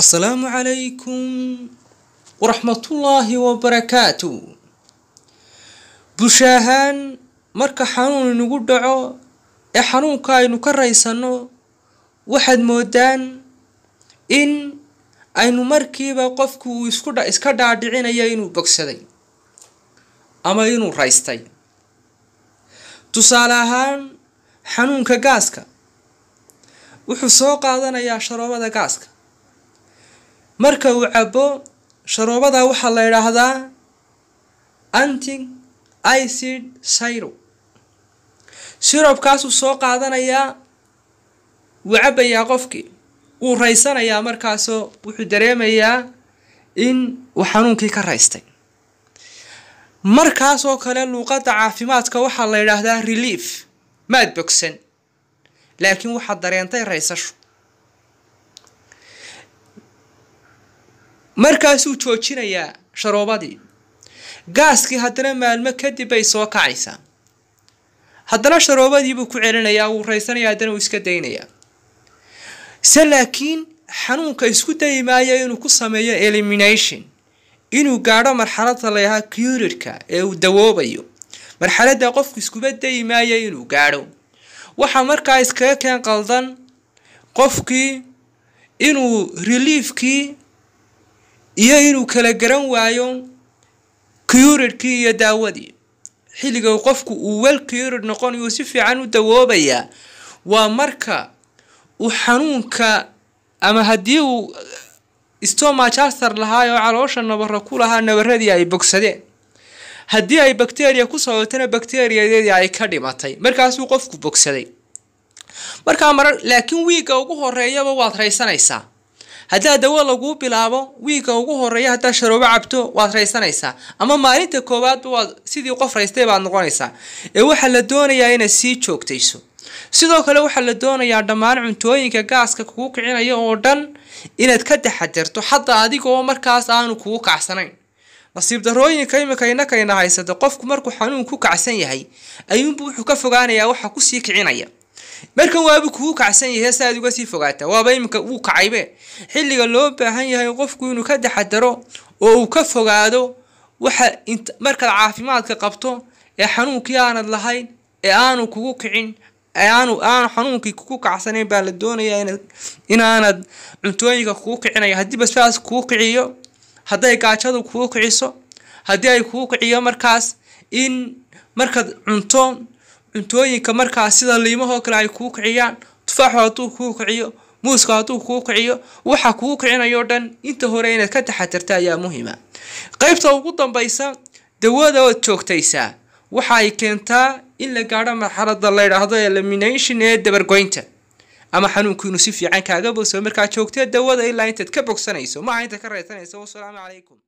asalaamu calaykum waraxmatullaahi wabarakaatu bulsha ahaan marka xanuun inagu dhaco ee xanuunka aynu ka raysanno waxaad moodaan in aynu markiiba qofku uu iska dhaadhicinaya inuu bogsaday ama inuu raystay tusaale ahaan xanuunka gaaska wuxuu soo qaadanayaa sharoobada gaaska marka uu cabo sharoobada waxaa la yidhaahdaa anti icid syro sirobkaasuu soo qaadanayaa wuu cabayaa qofkii wuu raysanayaa markaasoo wuxuu dareemayaa in uu xanuunkii ka raystay markaasoo kale luuqadda caafimaadka waxaa la yidhaahdaa relief maad bogsan laakiin waxaad dareentay raysashu markaasuu joojinayaa sharoobadii gaaskii haddana maalmo kadib bay soo kacaysaa haddana sharoobadiibuu ku celinayaa wuu raysanaya haddana uu iska daynaya se laakiin xanuunka isku dayi maayo inuu ku sameeyo elimination inuu gaadho marxalada layahaa curidka ee uu dawoobayo marxalada qofku iskuba dayi maayo inuu gaadho waxaa markaa iskaga keen qaldan qofkii inuu reliifkii iyo inuu kala garan waayo kyuridhkii iyo daawadii xilliga qofku uu wel kyurid noqonayu si fiican u dawoobayaa waa marka uu xanuunka ama haddii uu uh, stomacaster lahaay oo caloosha nabaro ku lahaa nabaradii ay bogsadeen haddii ay bakteriya ku sababtana bakteriyadeedii ay ka dhimatay markaasuu qofku bogsaday markaa mar laakiin wiiga ugu horeeyaba waad raysanaysaa haddaa dawo laguu bilaabo wiigga ugu horeeya haddaad sharoobo cabto waad raysanaysaa ama maalinta koowaadba waad sidii qof raystay baad noqonaysaa ee waxaa la doonayaa inaad sii joogtayso sidoo kale waxaa la doonayaa dhammaan cuntooyinka gaaska kugu kicinaya oo dhan inaad ka taxadirto xataa adigoo markaas aanu kugu kacsanayn nasiib darooyinka imika inakayna haysata qofku markuu xanuun ku kacsan yahay ayuunbu wuxuu ka fogaanayaa waxa kusii kicinaya markan waabu kuu kacsan yahe si aad uga sii fogaata waaba iminka wuu kacaybe xilliga loo baahan yahay qofku inuu ka taxadaro oo uu ka fogaado waxa markaad caafimaadka qabto ee xanuunkii aanad lahayn ee aanu kugu kicin aanu aanu xanuunkii kugu kacsanayn baa la doonayaa inaanad cuntooyinka kugu kicinaya haddii basbaas kuu kiciyo hadday gaajadu kuu kiciso haddii ay kuu kiciyo markaas in markaad cunto cuntooyinka markaa sida liimahoo kale ay kuu kiciyaan tufaaxu hadduu kuu kiciyo muuska hadduu kuu kiciyo waxa kuu kicinayo dhan inta hore inaad ka taxatirta ayaa muhiima qaybta ugu dambaysa dawada oad joogtaysaa waxa ay keentaa in la gaadho marxalada la yidhaahdo elimination ee dabargoynta ama xanuunku inuu si fiican kaaga bosoo markaa joogtee dawada ilaa intaad ka bogsanayso maaha intaad ka reysanayso wasalaamu calaykum